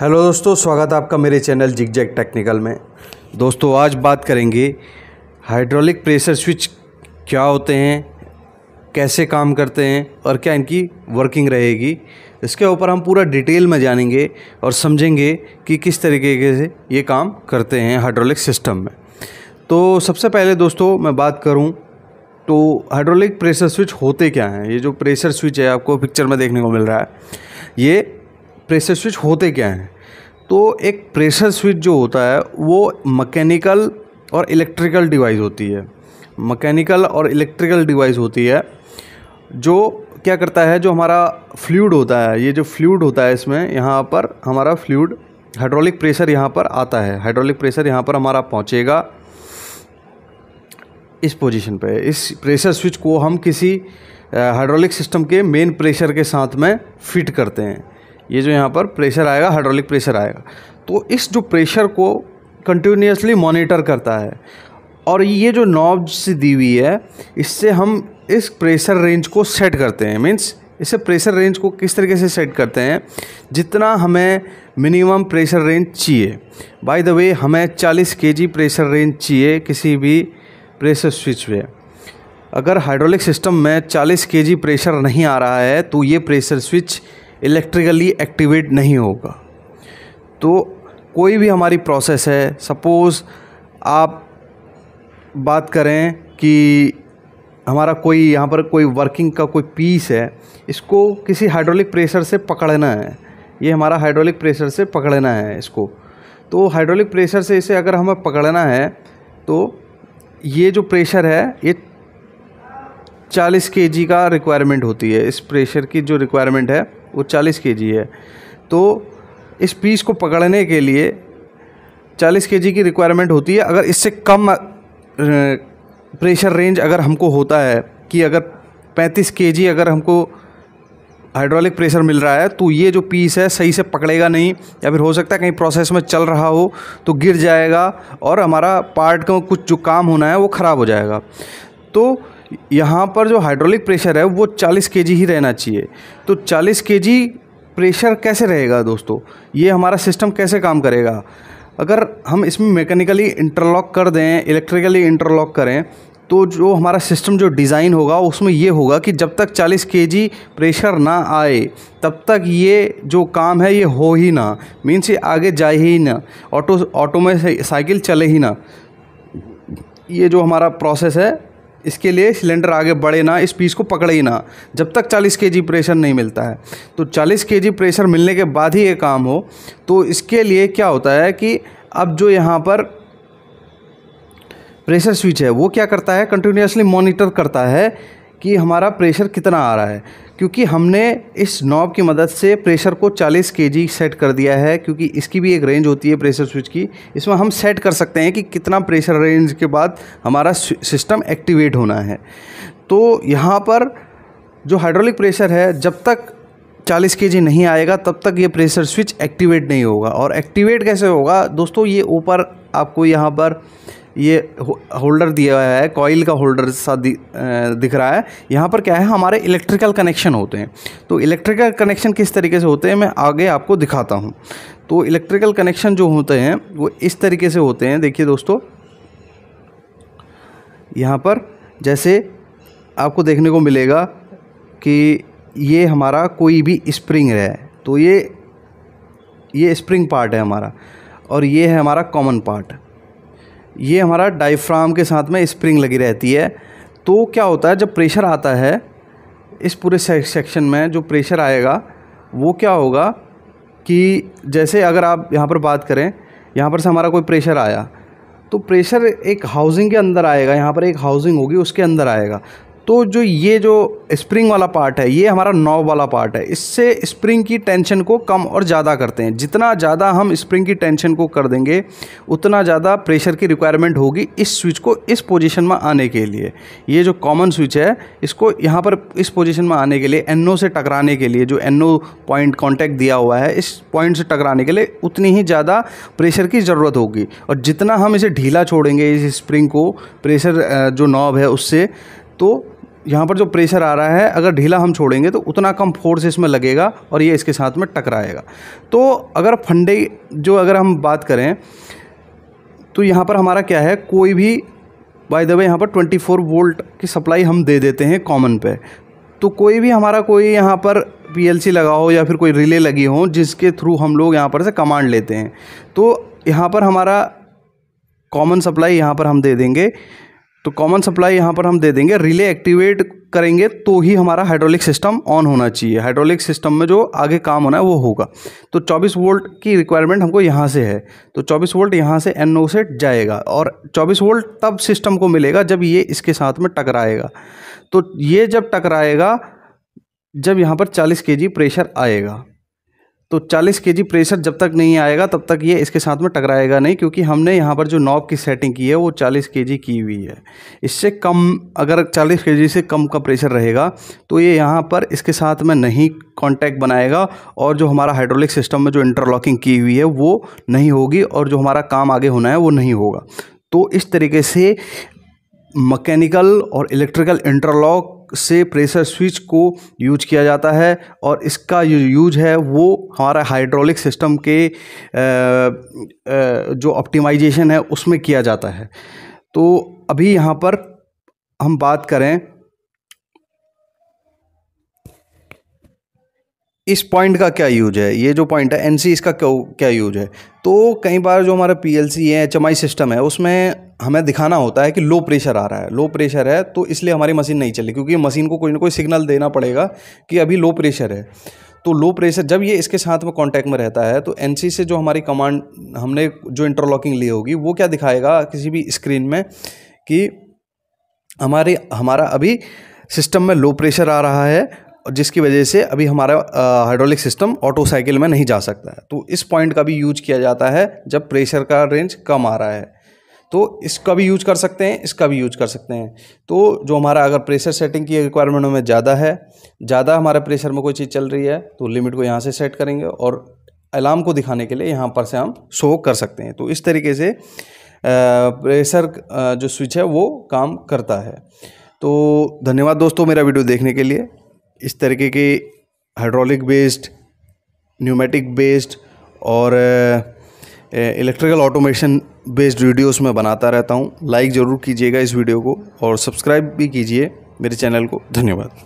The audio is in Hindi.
हेलो दोस्तों स्वागत है आपका मेरे चैनल जिग जैग टेक्निकल में दोस्तों आज बात करेंगे हाइड्रोलिक प्रेशर स्विच क्या होते हैं कैसे काम करते हैं और क्या इनकी वर्किंग रहेगी इसके ऊपर हम पूरा डिटेल में जानेंगे और समझेंगे कि किस तरीके से ये काम करते हैं हाइड्रोलिक सिस्टम में तो सबसे पहले दोस्तों मैं बात करूँ तो हाइड्रोलिक प्रेशर स्विच होते क्या हैं ये जो प्रेशर स्विच है आपको पिक्चर में देखने को मिल रहा है ये प्रेशर स्विच होते क्या हैं तो एक प्रेशर स्विच जो होता है वो मकैनिकल और इलेक्ट्रिकल डिवाइस होती है मकैनिकल और इलेक्ट्रिकल डिवाइस होती है जो क्या करता है जो हमारा फ्लूड होता है ये जो फ्लूड होता है इसमें यहाँ पर हमारा फ्लूड हाइड्रोलिक प्रेशर यहाँ पर आता है हाइड्रोलिक प्रेशर यहाँ पर हमारा पहुँचेगा इस पोजीशन पे इस प्रेशर स्विच को हम किसी हाइड्रोलिक सिस्टम के मेन प्रेशर के साथ में फिट करते हैं ये जो यहाँ पर प्रेशर आएगा हाइड्रोलिक प्रेशर आएगा तो इस जो प्रेशर को कंटिन्यूसली मॉनिटर करता है और ये जो नॉब्स दी हुई है इससे हम इस प्रेशर रेंज को सेट करते हैं मीन्स इसे प्रेशर रेंज को किस तरीके से सेट करते हैं जितना हमें मिनिमम प्रेशर रेंज चाहिए बाय द वे हमें 40 के प्रेशर रेंज चाहिए किसी भी प्रेशर स्विच पे अगर हाइड्रोलिक सिस्टम में 40 के प्रेशर नहीं आ रहा है तो ये प्रेशर स्विच इलेक्ट्रिकली एक्टिवेट नहीं होगा तो कोई भी हमारी प्रोसेस है सपोज़ आप बात करें कि हमारा कोई यहाँ पर कोई वर्किंग का कोई पीस है इसको किसी हाइड्रोलिक प्रेशर से पकड़ना है ये हमारा हाइड्रोलिक प्रेशर से पकड़ना है इसको तो हाइड्रोलिक प्रेशर से इसे अगर हमें पकड़ना है तो ये जो प्रेशर है ये 40 के का रिक्वायरमेंट होती है इस प्रेशर की जो रिक्वायरमेंट है वो चालीस के है तो इस पीस को पकड़ने के लिए चालीस के की रिक्वायरमेंट होती है अगर इससे कम प्रेशर रेंज अगर हमको होता है कि अगर पैंतीस के अगर हमको हाइड्रोलिक प्रेशर मिल रहा है तो ये जो पीस है सही से पकड़ेगा नहीं या फिर हो सकता है कहीं प्रोसेस में चल रहा हो तो गिर जाएगा और हमारा पार्ट का कुछ जो काम होना है वो ख़राब हो जाएगा तो यहाँ पर जो हाइड्रोलिक प्रेशर है वो 40 के ही रहना चाहिए तो 40 के प्रेशर कैसे रहेगा दोस्तों ये हमारा सिस्टम कैसे काम करेगा अगर हम इसमें मैकेनिकली इंटरलॉक कर दें इलेक्ट्रिकली इंटरलॉक करें तो जो हमारा सिस्टम जो डिज़ाइन होगा उसमें ये होगा कि जब तक 40 के प्रेशर ना आए तब तक ये जो काम है ये हो ही ना मीन्स ये आगे जाए ही ना ऑटो ऑटो में साइकिल चले ही ना ये जो हमारा प्रोसेस है इसके लिए सिलेंडर आगे बढ़े ना इस पीस को पकड़े ही ना जब तक 40 के प्रेशर नहीं मिलता है तो 40 के प्रेशर मिलने के बाद ही ये काम हो तो इसके लिए क्या होता है कि अब जो यहाँ पर प्रेशर स्विच है वो क्या करता है कंटिन्यूसली मॉनिटर करता है कि हमारा प्रेशर कितना आ रहा है क्योंकि हमने इस नॉब की मदद से प्रेशर को 40 के सेट कर दिया है क्योंकि इसकी भी एक रेंज होती है प्रेशर स्विच की इसमें हम सेट कर सकते हैं कि कितना प्रेशर रेंज के बाद हमारा सिस्टम एक्टिवेट होना है तो यहाँ पर जो हाइड्रोलिक प्रेशर है जब तक 40 के नहीं आएगा तब तक ये प्रेशर स्विच एक्टिवेट नहीं होगा और एक्टिवेट कैसे होगा दोस्तों ये ऊपर आपको यहाँ पर ये होल्डर दिया हुआ है कॉयल का होल्डर सा दि, दिख रहा है यहाँ पर क्या है हमारे इलेक्ट्रिकल कनेक्शन होते हैं तो इलेक्ट्रिकल कनेक्शन किस तरीके से होते हैं मैं आगे आपको दिखाता हूँ तो इलेक्ट्रिकल कनेक्शन जो होते हैं वो इस तरीके से होते हैं देखिए दोस्तों यहाँ पर जैसे आपको देखने को मिलेगा कि ये हमारा कोई भी स्प्रिंग है तो ये ये स्प्रिंग पार्ट है हमारा और ये है हमारा कॉमन पार्ट ये हमारा डायफ्राम के साथ में स्प्रिंग लगी रहती है तो क्या होता है जब प्रेशर आता है इस पूरे सेक्शन में जो प्रेशर आएगा वो क्या होगा कि जैसे अगर आप यहाँ पर बात करें यहाँ पर से हमारा कोई प्रेशर आया तो प्रेशर एक हाउसिंग के अंदर आएगा यहाँ पर एक हाउसिंग होगी उसके अंदर आएगा तो जो ये जो स्प्रिंग वाला पार्ट है ये हमारा नॉब वाला पार्ट है इससे स्प्रिंग की टेंशन को कम और ज़्यादा करते हैं जितना ज़्यादा हम स्प्रिंग की टेंशन को कर देंगे उतना ज़्यादा प्रेशर की रिक्वायरमेंट होगी इस स्विच को इस पोजीशन में आने के लिए ये जो कॉमन स्विच है इसको यहाँ पर इस पोजिशन में आने के लिए एन से टकराने के लिए जो एन पॉइंट कॉन्टैक्ट दिया हुआ है इस पॉइंट से टकराने के लिए उतनी ही ज़्यादा प्रेशर की ज़रूरत होगी और जितना हम इसे ढीला छोड़ेंगे इस स्प्रिंग को प्रेशर जो नॉब है उससे तो यहाँ पर जो प्रेशर आ रहा है अगर ढीला हम छोड़ेंगे तो उतना कम फोर्स इसमें लगेगा और ये इसके साथ में टकराएगा तो अगर फंडे जो अगर हम बात करें तो यहाँ पर हमारा क्या है कोई भी बाय द वे यहाँ पर 24 वोल्ट की सप्लाई हम दे देते हैं कॉमन पे तो कोई भी हमारा कोई यहाँ पर पी लगा हो या फिर कोई रिले लगी हो जिसके थ्रू हम लोग यहाँ पर से कमांड लेते हैं तो यहाँ पर हमारा कॉमन सप्लाई यहाँ पर हम दे देंगे तो कॉमन सप्लाई यहाँ पर हम दे देंगे रिले एक्टिवेट करेंगे तो ही हमारा हाइड्रोलिक सिस्टम ऑन होना चाहिए हाइड्रोलिक सिस्टम में जो आगे काम होना है वो होगा तो 24 वोल्ट की रिक्वायरमेंट हमको यहाँ से है तो 24 वोल्ट यहाँ से एन से जाएगा और 24 वोल्ट तब सिस्टम को मिलेगा जब ये इसके साथ में टकराएगा तो ये जब टकराएगा जब यहाँ पर चालीस के प्रेशर आएगा तो 40 के प्रेशर जब तक नहीं आएगा तब तक ये इसके साथ में टकराएगा नहीं क्योंकि हमने यहाँ पर जो नॉब की सेटिंग की है वो 40 के की हुई है इससे कम अगर 40 के से कम का प्रेशर रहेगा तो ये यहाँ पर इसके साथ में नहीं कांटेक्ट बनाएगा और जो हमारा हाइड्रोलिक सिस्टम में जो इंटरलॉकिंग की हुई है वो नहीं होगी और जो हमारा काम आगे होना है वो नहीं होगा तो इस तरीके से मकैनिकल और इलेक्ट्रिकल इंटरलॉक से प्रेशर स्विच को यूज किया जाता है और इसका जो यूज है वो हमारा हाइड्रोलिक सिस्टम के जो ऑप्टिमाइजेशन है उसमें किया जाता है तो अभी यहाँ पर हम बात करें इस पॉइंट का क्या यूज है ये जो पॉइंट है एन सी इसका क्यों क्या यूज है तो कई बार जो हमारा पी एल सी है एच एम आई सिस्टम है उसमें हमें दिखाना होता है कि लो प्रेशर आ रहा है लो प्रेशर है तो इसलिए हमारी मशीन नहीं चली क्योंकि मशीन को कोई ना कोई सिग्नल देना पड़ेगा कि अभी लो प्रेशर है तो लो प्रेशर जब ये इसके साथ में कांटेक्ट में रहता है तो एन से जो हमारी कमांड हमने जो इंटरलॉकिंग ली होगी वो क्या दिखाएगा किसी भी स्क्रीन में कि हमारे हमारा अभी सिस्टम में लो प्रेशर आ रहा है जिसकी वजह से अभी हमारा हाइड्रोलिक सिस्टम ऑटो साइकिल में नहीं जा सकता है तो इस पॉइंट का भी यूज किया जाता है जब प्रेशर का रेंज कम आ रहा है तो इसका भी यूज कर सकते हैं इसका भी यूज कर सकते हैं तो जो हमारा अगर प्रेशर सेटिंग की रिक्वायरमेंट में ज़्यादा है ज़्यादा हमारे प्रेशर में कोई चीज़ चल रही है तो लिमिट को यहाँ से सेट करेंगे और अलार्म को दिखाने के लिए यहाँ पर से हम शो कर सकते हैं तो इस तरीके से प्रेशर जो स्विच है वो काम करता है तो धन्यवाद दोस्तों मेरा वीडियो देखने के लिए इस तरीके के हाइड्रोलिक बेस्ड न्यूमेटिक बेस्ड और इलेक्ट्रिकल ऑटोमेशन बेस्ड वीडियोस में बनाता रहता हूँ लाइक ज़रूर कीजिएगा इस वीडियो को और सब्सक्राइब भी कीजिए मेरे चैनल को धन्यवाद